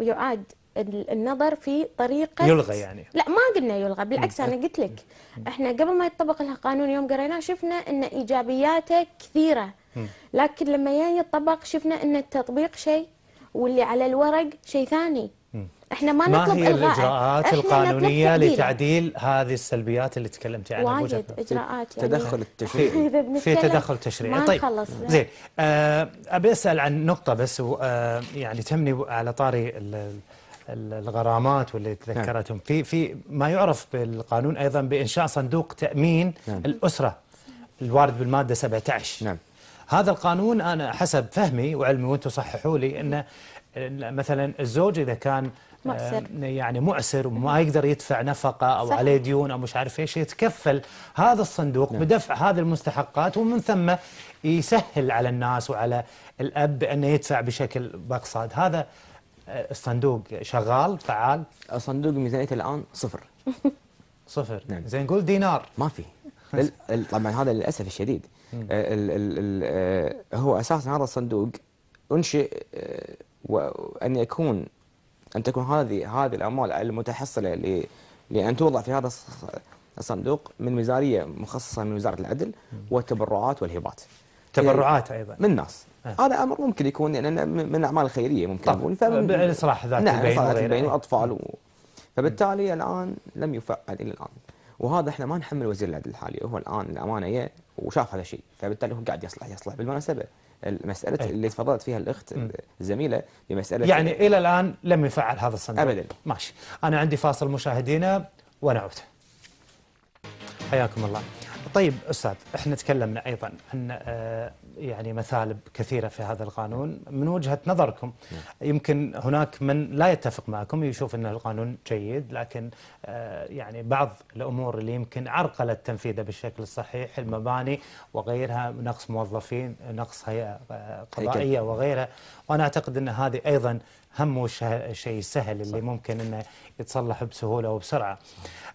ويعاد النظر في طريقه يلغى يعني لا ما قلنا يلغى بالعكس انا قلت لك احنا قبل ما يطبق لها قانون يوم قريناه شفنا ان ايجابياته كثيره لكن لما جاي الطبق شفنا ان التطبيق شيء واللي على الورق شيء ثاني احنا ما, ما نطلب ما هي الاجراءات القانونيه لتعديل هذه السلبيات اللي تكلمتي عنها واجد اجراءات يعني تدخل التشريع في تدخل تشريعي طيب زين آه، ابي اسال عن نقطه بس آه، يعني تمني على طاري الغرامات واللي نعم. تذكرتهم في في ما يعرف بالقانون ايضا بانشاء صندوق تامين نعم. الاسره الوارد بالماده 17 نعم هذا القانون انا حسب فهمي وعلمي وانتم صححوا لي انه مثلا الزوج اذا كان مؤسر. يعني معسر وما يقدر يدفع نفقه او صحيح. عليه ديون او مش عارف ايش يتكفل هذا الصندوق نعم. بدفع هذه المستحقات ومن ثم يسهل على الناس وعلى الاب انه يدفع بشكل باقصاد هذا آه، الصندوق شغال فعال الصندوق ميزانيته الان صفر صفر نعم. زين قول دينار ما في طبعا هذا للاسف الشديد آه، ال ال آه، هو اساسا هذا الصندوق انشئ آه، وان يكون ان تكون هذه هذه الاموال المتحصله لان توضع في هذا الصندوق من ميزانيه مخصصه من وزاره العدل والتبرعات والهبات. تبرعات ايضا من الناس آه. هذا امر ممكن يكون يعني من الاعمال الخيريه ممكن نقول بالاصلاح ذات البين نعم الاصلاح ذات البين إيه. والاطفال و... فبالتالي الان لم يفعل الى الان. وهذا احنا ما نحمل وزير العدل الحالي هو الان الامانه يه وشاف هذا الشيء فبالتالي هو قاعد يصلح يصلح بالمناسبه المساله أي. اللي تفضلت فيها الاخت الزميله بمساله يعني الى الان لم يفعل هذا الصندوق ابدا ماشي انا عندي فاصل مشاهدينا ونعود حياكم الله طيب استاذ احنا تكلمنا ايضا عن يعني مثالب كثيرة في هذا القانون نعم. من وجهة نظركم نعم. يمكن هناك من لا يتفق معكم يشوف أن القانون جيد لكن آه، يعني بعض الأمور اللي يمكن عرقلت تنفيذه بالشكل الصحيح المباني وغيرها نقص موظفين نقص هيئة آه، قضائية وغيرها وأنا أعتقد أن هذه أيضا همه شيء سهل اللي ممكن انه يتصلح بسهوله وبسرعه.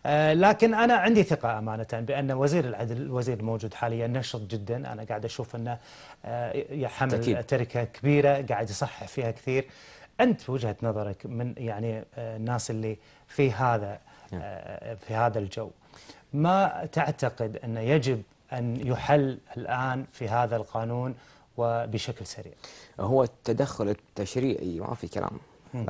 آه لكن انا عندي ثقه امانه بان وزير العدل الوزير الموجود حاليا نشط جدا، انا قاعد اشوف انه آه يحمل تأكيد. تركه كبيره قاعد يصحح فيها كثير. انت وجهه نظرك من يعني آه الناس اللي في هذا نعم. آه، في هذا الجو. ما تعتقد انه يجب ان يحل الان في هذا القانون وبشكل سريع هو التدخل التشريعي ما في كلام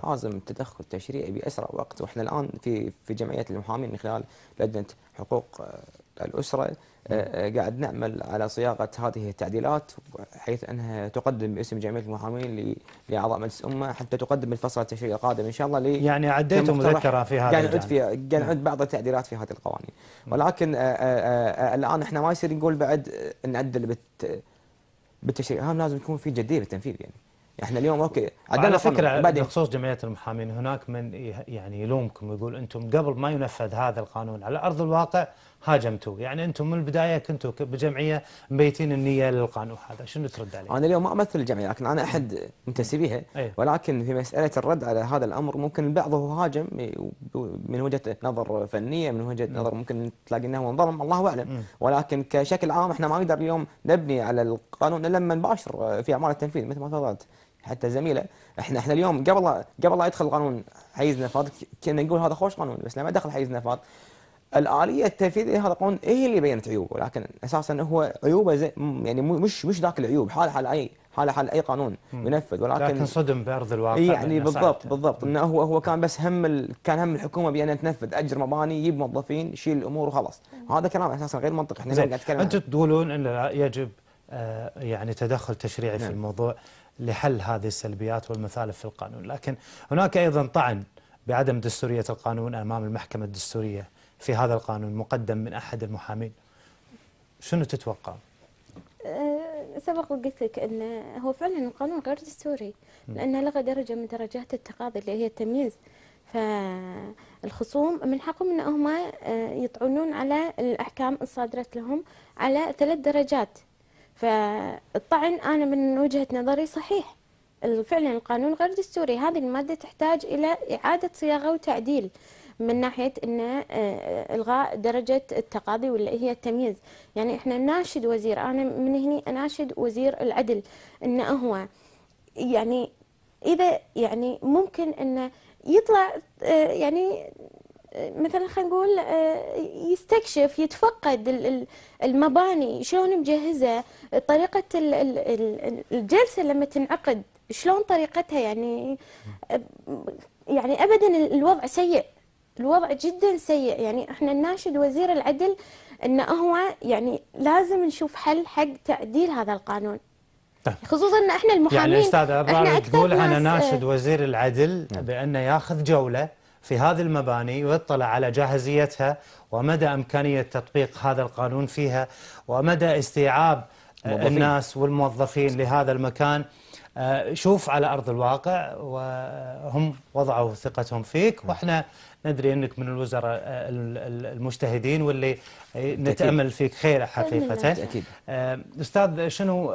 لازم التدخل التشريعي بأسرع وقت وإحنا الآن في في جمعية المحامين من خلال لجنة حقوق آه، الأسرة آه، آه، قاعد نعمل على صياغة هذه التعديلات حيث أنها تقدم باسم جمعية المحامين لأعضاء مجلس أمة حتى تقدم الفصل التشريعي القادم إن شاء الله يعني عديتوا مذكرة في هذا قاعد نعد في قاعد نعد نعم. بعض التعديلات في هذه القوانين ولكن الآن إحنا ما يصير نقول بعد نعدل بت بالتشريع هم لازم يكون في جديه بالتنفيذ يعني احنا اليوم اوكي عندنا فكره بخصوص جمعيه المحامين هناك من يعني يلومكم ويقول انتم قبل ما ينفذ هذا القانون على ارض الواقع هاجمتوا يعني انتم من البدايه كنتوا بجمعيه مبيتين النيه للقانون هذا شنو ترد عليه؟ انا اليوم ما امثل الجمعيه لكن انا احد منتسبيها ولكن في مساله الرد على هذا الامر ممكن البعض هو هاجم من وجهه نظر فنيه من وجهه نظر ممكن تلاقي انه انظلم الله اعلم ولكن كشكل عام احنا ما نقدر اليوم نبني على القانون الا لما نباشر في اعمال التنفيذ مثل ما تفضلت حتى زميله احنا احنا اليوم قبل قبل لا يدخل القانون حيز نفاذ كنا نقول هذا خوش قانون بس لما دخل حيز نفاذ الآلية التنفيذية هذا القانون هي اللي بينت عيوبه ولكن أساسا هو عيوبه زي يعني مش مش ذاك العيوب حالة حال أي حالة حال أي قانون ينفذ ولكن لكن صدم بأرض الواقع يعني بالضبط ساعت. بالضبط إنه هو هو كان بس هم ال... كان هم الحكومة بأن تنفذ أجر مباني يجيب موظفين يشيل الأمور وخلاص هذا كلام أساسا غير منطقي احنا قاعد نتكلم أنتم تقولون أن يجب آه، يعني تدخل تشريعي نعم. في الموضوع لحل هذه السلبيات والمثالب في القانون لكن هناك أيضا طعن بعدم دستورية القانون أمام المحكمة الدستورية في هذا القانون مقدم من احد المحامين شنو تتوقع؟ أه، سبق وقلت لك انه هو فعلا القانون غير دستوري لانه لغى درجه من درجات التقاضي اللي هي التمييز فالخصوم من حقهم ان هم أه، يطعنون على الاحكام الصادره لهم على ثلاث درجات فالطعن انا من وجهه نظري صحيح فعلا القانون غير دستوري هذه الماده تحتاج الى اعاده صياغه وتعديل من ناحيه انه آه، آه، الغاء درجه التقاضي واللي هي التمييز يعني احنا ناشد وزير انا من هني اناشد وزير العدل انه هو يعني اذا يعني ممكن انه يطلع آه، يعني مثلا خلينا نقول يستكشف يتفقد المباني شلون مجهزه طريقه الجلسه لما تنعقد شلون طريقتها يعني يعني ابدا الوضع سيء الوضع جدا سيء يعني احنا نناشد وزير العدل ان هو يعني لازم نشوف حل حق تعديل هذا القانون طيب. خصوصا ان احنا يعني المحامين يعني استاذ ابرار تقول انا ناشد آه. وزير العدل نعم. بانه ياخذ جوله في هذه المباني ويطلع على جاهزيتها ومدى امكانيه تطبيق هذا القانون فيها ومدى استيعاب موظفين. الناس والموظفين لهذا المكان آه، شوف على ارض الواقع وهم وضعوا ثقتهم فيك نعم. واحنا ندري أنك من الوزراء آه، المجتهدين واللي آه، نتأمل فيك خير حقيقة آه، أستاذ شنو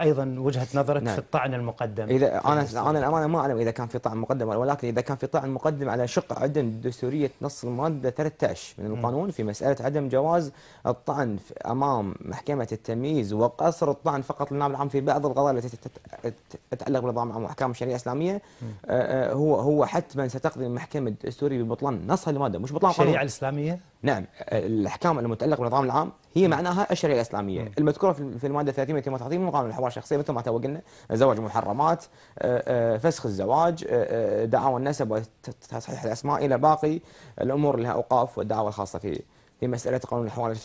أيضا وجهة نظرك نعم. في الطعن المقدم إذا أنا أنا الأمانة ما أعلم إذا كان في طعن مقدم ولكن إذا كان في طعن مقدم على شق عدم دستورية نص المادة 13 من القانون في مسألة عدم جواز الطعن أمام محكمة التمييز وقصر الطعن فقط للنائب العام في بعض القضايا التي تتعلق بنظام أحكام الشريعة الإسلامية هو هو حتما ستقضي المحكمة الدستورية ببطلان نص الماده مش بطلان الشريعه الاسلاميه نعم الاحكام المتعلقه بالنظام العام هي معناها الشريعه الاسلاميه م. المذكوره في الماده 338 من قانون الحوار الشخصيه مثل ما تو قلنا زواج محرمات آه، آه، فسخ الزواج آه، دعاوى النسب وتصحيح الاسماء الى باقي الامور اللي لها اوقاف والدعاوى الخاصه في في مساله قانون الحوار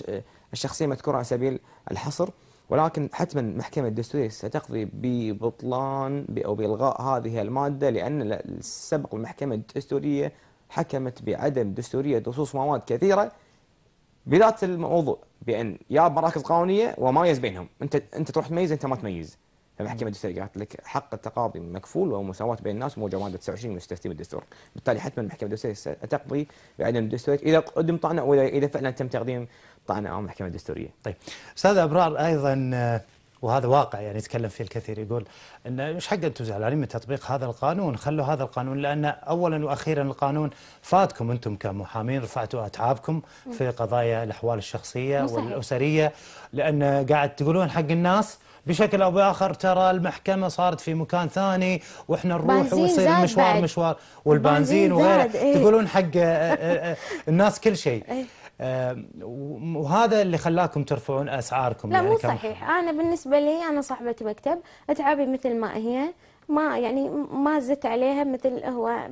الشخصيه مذكوره على سبيل الحصر ولكن حتما المحكمة الدستورية ستقضي ببطلان أو بإلغاء هذه المادة لأن السبق المحكمة الدستورية حكمت بعدم دستورية نصوص مواد كثيرة بذات الموضوع بأن يا مراكز قانونية وميز بينهم أنت أنت تروح تميز أنت ما تميز المحكمة الدستورية قالت لك حق التقاضي مكفول ومساواة بين الناس موجه مادة 29 مستسلم الدستور، بالتالي حتما المحكمة الدستورية تقضي بعدم الدستورية إذا قدم طعنة وإذا إذا فعلا تم تقديم طعنة أمام المحكمة الدستورية. طيب أستاذ أبرار أيضا آه، وهذا واقع يعني يتكلم فيه الكثير يقول ان مش حق انتم زعلانين من تطبيق هذا القانون خلوا هذا القانون لان اولا واخيرا القانون فاتكم انتم كمحامين رفعتوا اتعابكم في قضايا الاحوال الشخصيه والاسريه لان قاعد تقولون حق الناس بشكل او باخر ترى المحكمه صارت في مكان ثاني واحنا نروح ويصير مشوار بعد. مشوار والبنزين وغيره إيه؟ تقولون حق آه، آه، آه، الناس كل شيء إيه؟ وهذا اللي خلاكم ترفعون اسعاركم لا يعني مو صحيح انا بالنسبه لي انا صاحبه مكتب اتعبي مثل ما هي ما يعني ما زدت عليها مثل هو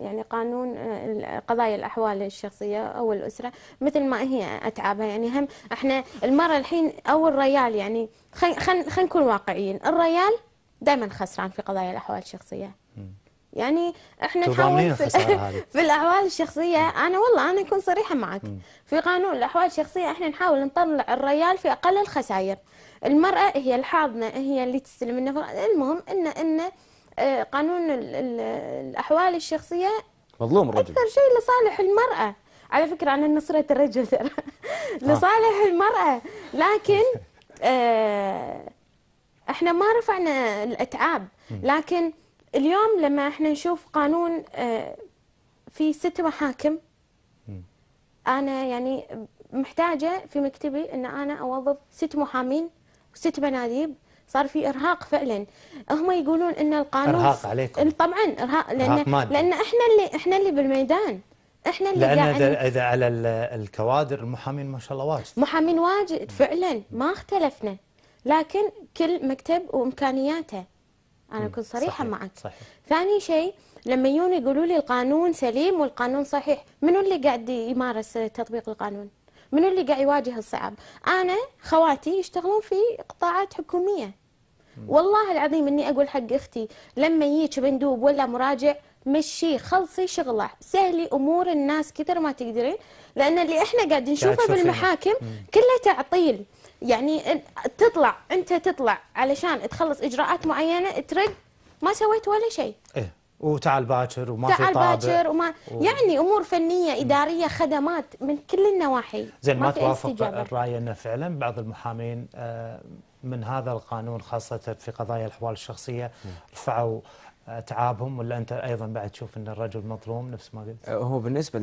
يعني قانون آه، قضايا الاحوال الشخصيه او الاسره مثل ما هي اتعبها يعني هم احنا المره الحين او الريال يعني خلينا خلينا نكون واقعيين الريال دائما خسران في قضايا الاحوال الشخصيه يعني احنا نحاول في, في الاحوال الشخصيه انا والله انا اكون صريحه معك م. في قانون الاحوال الشخصيه احنا نحاول نطلع الريال في اقل الخسائر المراه هي الحاضنه هي اللي تستلم النفقه المهم ان ان آه، قانون الاحوال الشخصيه مظلوم الرجل اكثر شيء لصالح المراه على فكره انا نصرت الرجل ترى آه. لصالح المراه لكن آه، احنا ما رفعنا الاتعاب لكن اليوم لما احنا نشوف قانون آه، في ست محاكم انا يعني محتاجه في مكتبي ان انا اوظف ست محامين وست بناديب صار في ارهاق فعلا هم يقولون ان القانون ارهاق عليكم طبعا ارهاق لان إرهاق مادة. لان احنا اللي احنا اللي بالميدان احنا اللي لان اذا اذا على الكوادر المحامين ما شاء الله واجد محامين واجد فعلا ما اختلفنا لكن كل مكتب وامكانياته انا كنت صريحه صحيح. معك صحيح. ثاني شيء لما يجون يقولوا لي القانون سليم والقانون صحيح منو اللي قاعد يمارس تطبيق القانون منو اللي قاعد يواجه الصعاب انا خواتي يشتغلون في قطاعات حكوميه والله العظيم اني اقول حق اختي لما يجيك مندوب ولا مراجع مشي خلصي شغله سهلي امور الناس كثر ما تقدرين لان اللي احنا قاعد نشوفه بالمحاكم كله تعطيل يعني تطلع انت تطلع علشان تخلص اجراءات معينه ترد ما سويت ولا شيء ايه وتعال باكر وما تعال في طابع باكر وما و... يعني امور فنيه اداريه خدمات من كل النواحي زين ما, ما توافق الراي انه فعلا بعض المحامين آه، من هذا القانون خاصه في قضايا الاحوال الشخصيه رفعوا آه، تعابهم ولا انت ايضا بعد تشوف ان الرجل مظلوم نفس ما قلت؟ هو بالنسبه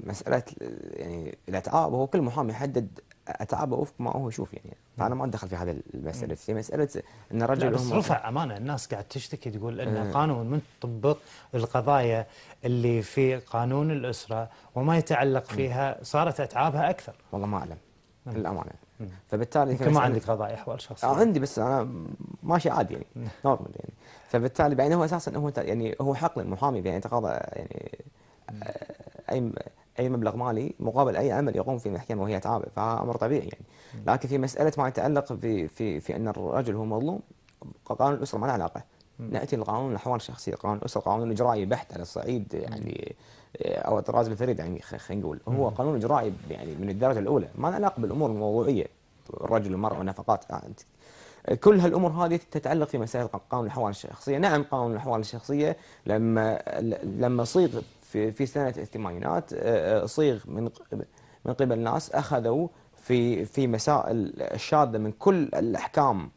لمساله يعني الاتعاب هو كل محامي يحدد اتعب اوفق هو يشوف يعني فانا ما ادخل في هذه المساله هي مساله ان الرجل بس رفع امانه الناس قاعد تشتكي تقول ان القانون آه. من تطبق القضايا اللي في قانون الاسره وما يتعلق فيها صارت اتعابها اكثر والله ما اعلم للامانه فبالتالي يمكن ما عندك قضايا احوال شخصيه آه عندي بس انا ماشي عادي يعني نورمال يعني فبالتالي بعدين هو اساسا هو يعني هو حق للمحامي يعني يتقاضى يعني اي اي مبلغ مالي مقابل اي عمل يقوم في المحكمه وهي تعابه فامر طبيعي يعني لكن في مساله ما يتعلق في في في ان الرجل هو مظلوم قانون الاسره ما له علاقه ناتي لقانون الاحوال الشخصيه قانون الاسره قانون اجرائي بحت على الصعيد يعني آه، او الطراز الفريد يعني خلينا نقول هو قانون اجرائي يعني من الدرجه الاولى ما له علاقه بالامور الموضوعيه الرجل والمراه والنفقات آه، كل هالامور هذه تتعلق في مسائل قانون الاحوال الشخصيه، نعم قانون الاحوال الشخصيه لما لما صيغ في في سنه الثمانينات آه، آه، صيغ من من قبل ناس اخذوا في في مسائل الشاذه من كل الاحكام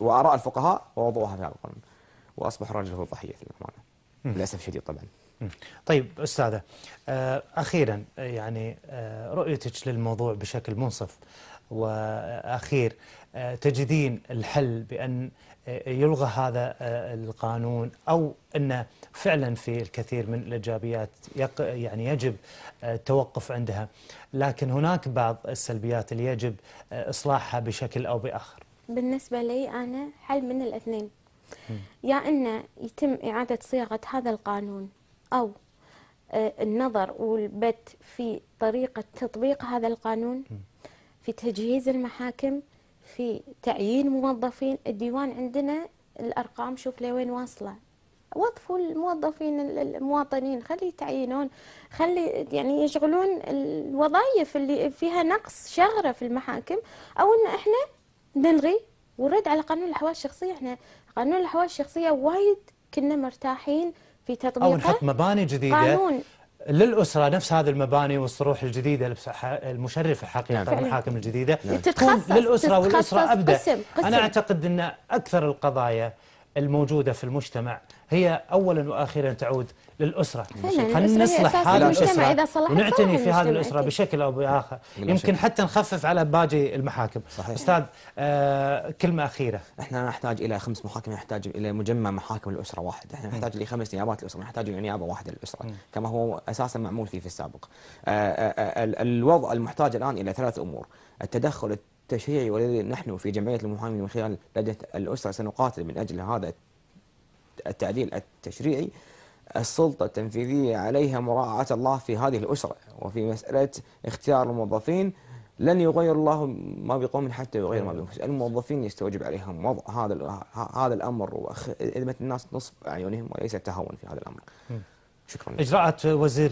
واراء الفقهاء ووضعوها في هذا القانون واصبح الرجل هو الضحيه للامانه للاسف الشديد طبعا طيب استاذه آه، اخيرا يعني رؤيتك للموضوع بشكل منصف واخير آه، تجدين الحل بأن آه، يلغى هذا آه، القانون أو أنه فعلا في الكثير من الإيجابيات يعني يجب التوقف عندها لكن هناك بعض السلبيات اللي يجب إصلاحها بشكل أو بآخر بالنسبة لي أنا حل من الاثنين يا أن يتم إعادة صياغة هذا القانون أو النظر والبت في طريقة تطبيق هذا القانون في تجهيز المحاكم في تعيين موظفين الديوان عندنا الارقام شوف لوين واصله وظفوا الموظفين المواطنين خلي يتعينون خلي يعني يشغلون الوظائف اللي فيها نقص شغره في المحاكم او ان احنا نلغي ونرد على قانون الاحوال الشخصيه احنا قانون الاحوال الشخصيه وايد كنا مرتاحين في تطبيقه او نحط مباني جديده قانون للأسرة نفس هذه المباني والصروح الجديدة المشرفة حقيقة نعم. المحاكم الجديدة نعم. تكون للأسرة والأسرة أبدأ قسم. قسم. أنا أعتقد أن أكثر القضايا الموجودة في المجتمع هي أولا وآخيرا تعود للاسره خلينا نصلح هذا الاسره ونعتني في هذه الاسره بشكل او باخر يمكن حتى نخفف على باقي المحاكم صحيح. استاذ آه كلمه اخيره احنا نحتاج الى خمس محاكم نحتاج الى مجمع محاكم الاسره واحد احنا نحتاج الى خمس نيابات الاسره نحتاج الى نيابه واحده للاسره كما هو اساسا معمول فيه في السابق آه آه, آه، الوضع المحتاج الان الى ثلاث امور التدخل التشريعي والذي نحن في جمعيه المحامين من خلال لجنه الاسره سنقاتل من اجل هذا التعديل التشريعي السلطة التنفيذية عليها مراعاة الله في هذه الأسرة وفي مسألة اختيار الموظفين لن يغير الله ما بقوم حتى يغير ما بأنفسهم الموظفين يستوجب عليهم وضع هذا هذا الأمر وخدمة الناس نصب أعينهم وليس التهاون في هذا الأمر شكرا إجراءات وزير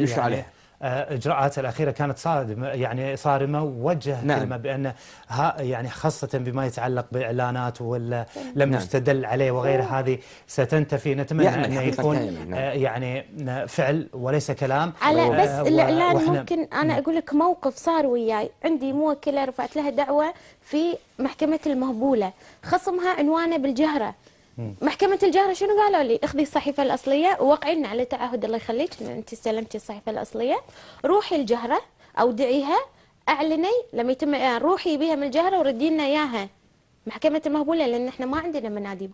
يشرع يعني آه، اجراءاته الاخيره كانت صادمه يعني صارمه ووجه نعم. كلمه بان ها يعني خاصه بما يتعلق باعلانات ولا نعم. لم يستدل نعم. عليه وغير هذه ستنتفي نتمنى يعني ان يكون نعم. آه، يعني فعل وليس كلام على آه، و... بس آه الاعلان ممكن انا نعم. اقول لك موقف صار وياي عندي موكله رفعت لها دعوه في محكمه المهبوله خصمها عنوانه بالجهره محكمة الجهرة شنو قالوا لي؟ اخذي الصحيفة الأصلية ووقعي لنا على تعهد الله يخليك إن أنت استلمتي الصحيفة الأصلية، روحي الجهرة أودعيها أعلني لما يتم آه، روحي بها من الجهرة وردي لنا إياها. محكمة المهبولة لأن إحنا ما عندنا مناديب.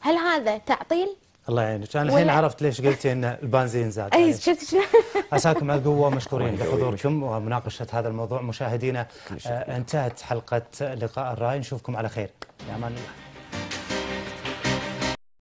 هل هذا تعطيل؟ الله يعينك، أنا الحين عرفت ليش قلتي أن البنزين زاد. أي شفت شنو؟ عساكم على القوة مشكورين لحضوركم ومناقشة هذا الموضوع مشاهدينا آه، انتهت حلقة لقاء الرأي نشوفكم على خير. يا أمان الله.